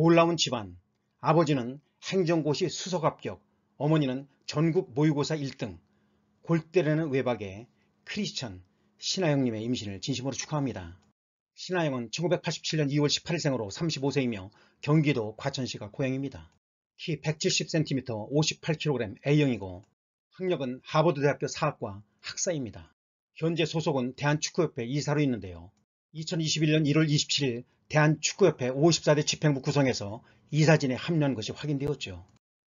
놀라운 집안 아버지는 행정고시 수석 합격 어머니는 전국 모의고사 1등 골때리는 외박에 크리스천 신하영님의 임신을 진심으로 축하합니다. 신하영은 1987년 2월 18일 생으로 35세이며 경기도 과천시가 고향입니다. 키 170cm 58kg A형이고 학력은 하버드대학교 사학과 학사입니다. 현재 소속은 대한축구협회 이사로 있는데요. 2021년 1월 27일 대한축구협회 54대 집행부 구성에서 이사진에 합류한 것이 확인되었죠.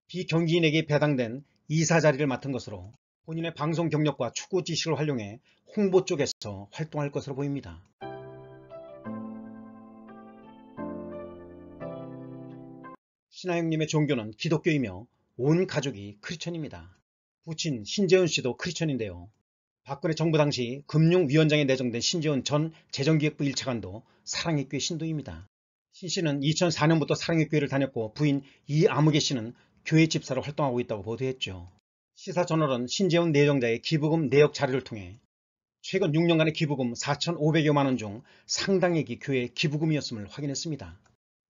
비경기인에게 배당된 이사 자리를 맡은 것으로 본인의 방송 경력과 축구 지식을 활용해 홍보 쪽에서 활동할 것으로 보입니다. 신하영님의 종교는 기독교이며 온 가족이 크리천입니다. 부친 신재훈 씨도 크리천인데요. 박근혜 정부 당시 금융위원장에 내정된 신재훈 전 재정기획부 1차관도 사랑의교회 신도입니다. 신 씨는 2004년부터 사랑의 교회를 다녔고 부인 이아무개 씨는 교회 집사로 활동하고 있다고 보도했죠. 시사저널은 신재훈 내정자의 기부금 내역 자료를 통해 최근 6년간의 기부금 4,500여만원 중 상당액이 교회 기부금이었음을 확인했습니다.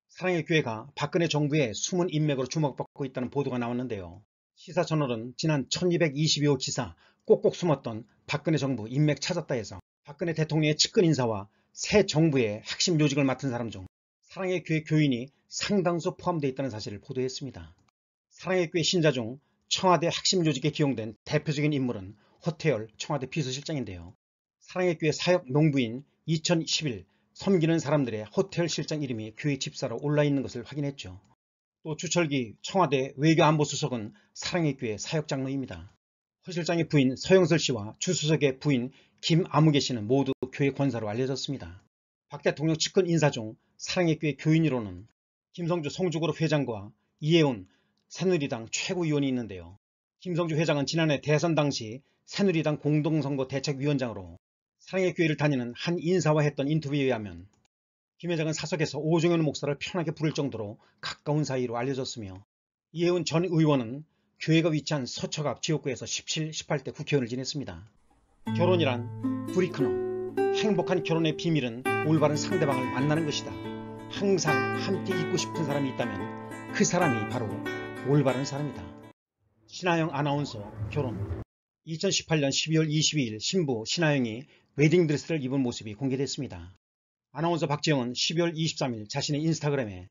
사랑의 교회가 박근혜 정부의 숨은 인맥으로 주목받고 있다는 보도가 나왔는데요. 시사저널은 지난 1222호 기사 꼭꼭 숨었던 박근혜 정부 인맥 찾았다에서 박근혜 대통령의 측근 인사와 새 정부의 핵심 요직을 맡은 사람 중 사랑의 교회 교인이 상당수 포함되어 있다는 사실을 보도했습니다. 사랑의 교회 신자 중 청와대 핵심 요직에 기용된 대표적인 인물은 허태열 청와대 비서실장인데요. 사랑의 교회 사역 농부인 2011 섬기는 사람들의 허태열 실장 이름이 교회 집사로 올라있는 것을 확인했죠. 또 주철기 청와대 외교안보수석은 사랑의 교회 사역장로입니다. 허 실장의 부인 서영설 씨와 추수석의 부인 김아무개 씨는 모두 교회 권사로 알려졌습니다. 박 대통령 측근 인사 중 사랑의 교회 교인으로는 김성주 성주그룹 회장과 이혜훈 새누리당 최고위원이 있는데요. 김성주 회장은 지난해 대선 당시 새누리당 공동선거 대책위원장으로 사랑의 교회를 다니는 한 인사와 했던 인터뷰에 의하면 김 회장은 사석에서 오종현 목사를 편하게 부를 정도로 가까운 사이로 알려졌으며 이혜훈 전 의원은 교회가 위치한 서초갑 지역구에서 17, 18대 국회의원을 지냈습니다. 결혼이란 브리크노 행복한 결혼의 비밀은 올바른 상대방을 만나는 것이다. 항상 함께 있고 싶은 사람이 있다면 그 사람이 바로 올바른 사람이다. 신하영 아나운서 결혼 2018년 12월 22일 신부 신하영이 웨딩드레스를 입은 모습이 공개됐습니다. 아나운서 박지영은 12월 23일 자신의 인스타그램에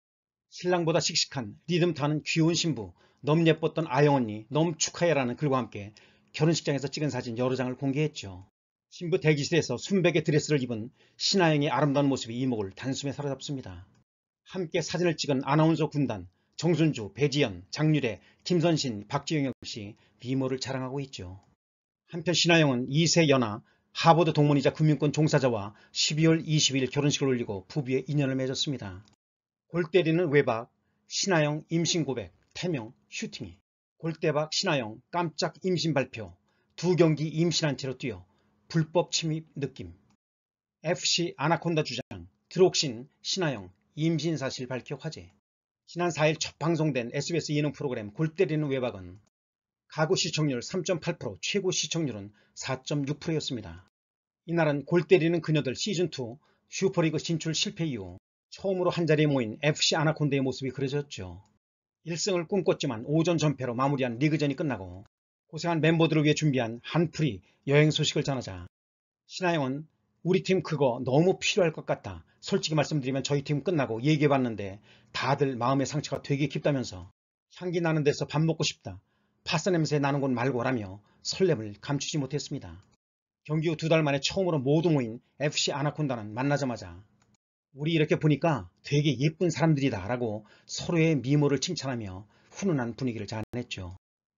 신랑보다 씩씩한 리듬 타는 귀여운 신부 넘 예뻤던 아영 언니 넘 축하해라는 글과 함께 결혼식장에서 찍은 사진 여러 장을 공개했죠. 신부 대기실에서 순백의 드레스를 입은 신하영의 아름다운 모습이 이목을 단숨에 사로잡습니다. 함께 사진을 찍은 아나운서 군단 정순주, 배지연, 장유래, 김선신, 박지영 역시 미모를 자랑하고 있죠. 한편 신하영은 2세 연하 하버드 동문이자 금융권 종사자와 12월 22일 결혼식을 올리고 부부의 인연을 맺었습니다. 골 때리는 외박, 신하영 임신 고백, 태명, 슈팅이 골대박 신하영 깜짝 임신 발표 두 경기 임신한 채로 뛰어 불법 침입 느낌 FC 아나콘다 주장 드록신 신하영 임신 사실 밝혀 화제 지난 4일 첫 방송된 SBS 예능 프로그램 골때리는 외박은 가구 시청률 3.8% 최고 시청률은 4.6%였습니다. 이날은 골때리는 그녀들 시즌2 슈퍼리그 진출 실패 이후 처음으로 한자리에 모인 FC 아나콘다의 모습이 그려졌죠. 1승을 꿈꿨지만 5전 전패로 마무리한 리그전이 끝나고 고생한 멤버들을 위해 준비한 한풀이 여행 소식을 전하자 신하영은 우리 팀 그거 너무 필요할 것 같다. 솔직히 말씀드리면 저희 팀 끝나고 얘기해봤는데 다들 마음의 상처가 되게 깊다면서 향기 나는 데서 밥 먹고 싶다. 파스 냄새 나는 곳 말고라며 설렘을 감추지 못했습니다. 경기 후 두 달 만에 처음으로 모두 모인 FC 아나콘다는 만나자마자 우리 이렇게 보니까 되게 예쁜 사람들이다 라고 서로의 미모를 칭찬하며 훈훈한 분위기를 자아냈죠.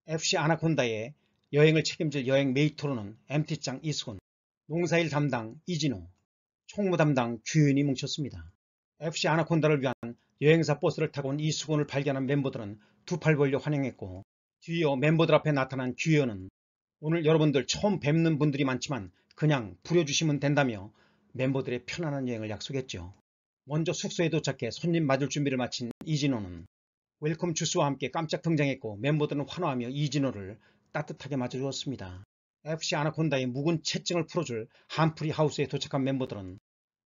FC 아나콘다의 여행을 책임질 여행 메이트로는 MT장 이수근, 농사일 담당 이진호, 총무 담당 규윤이 뭉쳤습니다. FC 아나콘다를 위한 여행사 버스를 타고 온 이수근을 발견한 멤버들은 두 팔 벌려 환영했고 뒤이어 멤버들 앞에 나타난 규현은 오늘 여러분들 처음 뵙는 분들이 많지만 그냥 부려주시면 된다며 멤버들의 편안한 여행을 약속했죠. 먼저 숙소에 도착해 손님 맞을 준비를 마친 이진호는 웰컴 주스와 함께 깜짝 등장했고 멤버들은 환호하며 이진호를 따뜻하게 맞아주었습니다. FC 아나콘다의 묵은 채증을 풀어줄 한프리 하우스에 도착한 멤버들은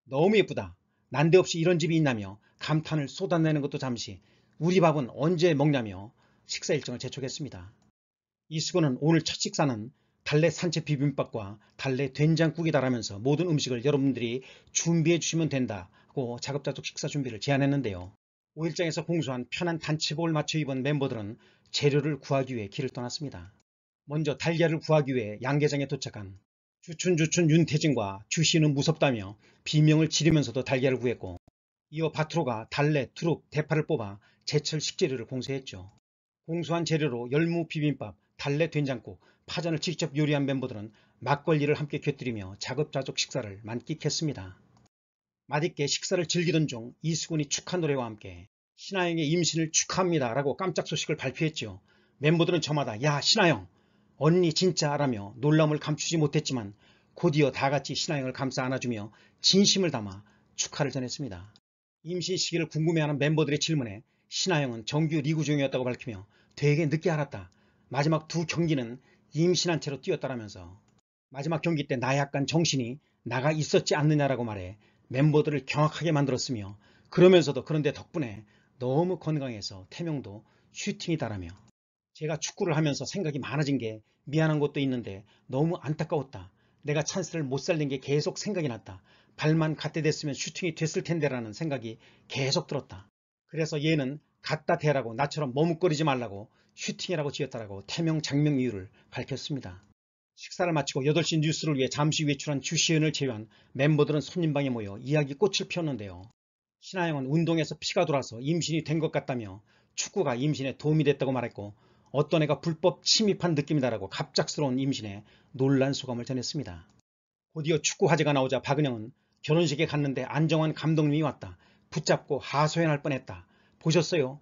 너무 예쁘다. 난데없이 이런 집이 있나며 감탄을 쏟아내는 것도 잠시 우리 밥은 언제 먹냐며 식사 일정을 재촉했습니다. 이수근은 오늘 첫 식사는 달래 산채 비빔밥과 달래 된장국이다라면서 모든 음식을 여러분들이 준비해 주시면 된다 하고 작업자족 식사 준비를 제안했는데요. 5일장에서 공수한 편한 단체복을 맞춰 입은 멤버들은 재료를 구하기 위해 길을 떠났습니다. 먼저 달걀을 구하기 위해 양계장에 도착한 주춘주춘 윤태진과 주씨는 무섭다며 비명을 지르면서도 달걀을 구했고 이어 바트로가 달래, 두릅, 대파를 뽑아 제철 식재료를 공세했죠 공수한 재료로 열무 비빔밥, 달래 된장국, 파전을 직접 요리한 멤버들은 막걸리를 함께 곁들이며 작업자족 식사를 만끽했습니다. 맛있게 식사를 즐기던 중 이수근이 축하 노래와 함께 신하영의 임신을 축하합니다 라고 깜짝 소식을 발표했지요. 멤버들은 저마다 야 신하영 언니 진짜 라며 놀라움을 감추지 못했지만 곧이어 다같이 신하영을 감싸 안아주며 진심을 담아 축하를 전했습니다. 임신 시기를 궁금해하는 멤버들의 질문에 신하영은 정규 리그 중이었다고 밝히며 되게 늦게 알았다. 마지막 두 경기는 임신한 채로 뛰었다라면서 마지막 경기 때 나 약간 정신이 나가 있었지 않느냐라고 말해 멤버들을 경악하게 만들었으며 그러면서도 그런데 덕분에 너무 건강해서 태명도 슈팅이다라며 제가 축구를 하면서 생각이 많아진 게 미안한 것도 있는데 너무 안타까웠다. 내가 찬스를 못 살린 게 계속 생각이 났다. 발만 갖다 댔으면 슈팅이 됐을 텐데라는 생각이 계속 들었다. 그래서 얘는 갖다 대라고 나처럼 머뭇거리지 말라고 슈팅이라고 지었다라고 태명 장명 이유를 밝혔습니다. 식사를 마치고 8시 뉴스를 위해 잠시 외출한 주시은을 제외한 멤버들은 손님방에 모여 이야기꽃을 피웠는데요. 신하영은 운동에서 피가 돌아서 임신이 된 것 같다며 축구가 임신에 도움이 됐다고 말했고 어떤 애가 불법 침입한 느낌이다라고 갑작스러운 임신에 놀란 소감을 전했습니다. 곧이어 축구 화제가 나오자 박은영은 결혼식에 갔는데 안정환 감독님이 왔다. 붙잡고 하소연할 뻔했다. 보셨어요?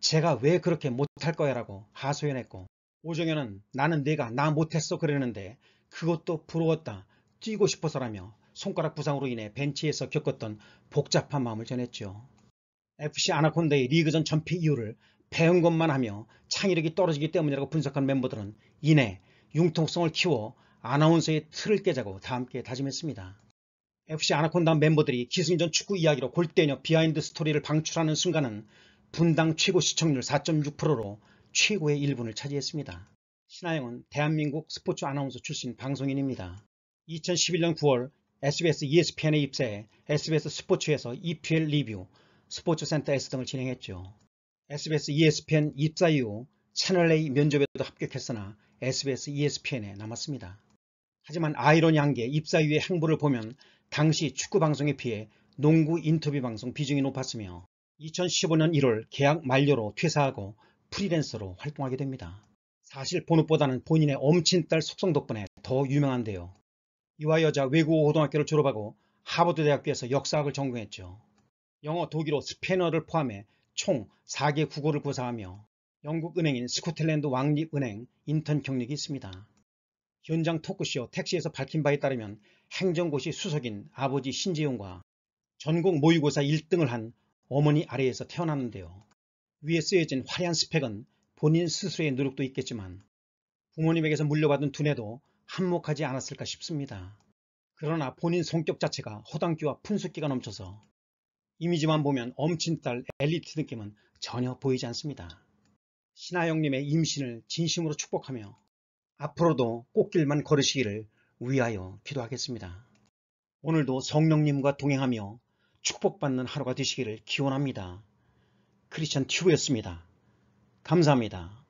제가 왜 그렇게 못할 거야 라고 하소연했고 오정현은 나는 내가나 못했어 그랬는데 그것도 부러웠다. 뛰고 싶어서라며 손가락 부상으로 인해 벤치에서 겪었던 복잡한 마음을 전했죠. FC 아나콘다의 리그전 전패 이유를 배운 것만 하며 창의력이 떨어지기 때문이라고 분석한 멤버들은 이내 융통성을 키워 아나운서의 틀을 깨자고 다 함께 다짐했습니다. FC 아나콘다 멤버들이 기승전 축구 이야기로 골대녀 비하인드 스토리를 방출하는 순간은 분당 최고 시청률 4.6%로 최고의 1분을 차지했습니다. 신하영은 대한민국 스포츠 아나운서 출신 방송인입니다. 2011년 9월 SBS ESPN에 입사해 SBS 스포츠에서 EPL 리뷰, 스포츠센터 S 등을 진행했죠. SBS ESPN 입사 이후 채널A 면접에도 합격했으나 SBS ESPN에 남았습니다. 하지만 아이러니한 게 입사 이후의 행보를 보면 당시 축구 방송에 비해 농구 인터뷰 방송 비중이 높았으며 2015년 1월 계약 만료로 퇴사하고 프리랜서로 활동하게 됩니다. 사실 본업보다는 본인의 엄친딸 속성 덕분에 더 유명한데요. 이화 여자 외국어 고등학교를 졸업하고 하버드 대학교에서 역사학을 전공했죠. 영어, 독일어, 스페인어를 포함해 총 4개 국어를 구사하며 영국 은행인 스코틀랜드 왕립은행 인턴 경력이 있습니다. 현장 토크쇼 택시에서 밝힌 바에 따르면 행정고시 수석인 아버지 신재용과 전국 모의고사 1등을 한 어머니 아래에서 태어났는데요. 위에 쓰여진 화려한 스펙은 본인 스스로의 노력도 있겠지만 부모님에게서 물려받은 두뇌도 한몫하지 않았을까 싶습니다. 그러나 본인 성격 자체가 허당끼와 푼수기가 넘쳐서 이미지만 보면 엄친딸 엘리트 느낌은 전혀 보이지 않습니다. 신하영님의 임신을 진심으로 축복하며 앞으로도 꽃길만 걸으시기를 위하여 기도하겠습니다. 오늘도 성령님과 동행하며 축복받는 하루가 되시기를 기원합니다. 크리스천 튜브였습니다. 감사합니다.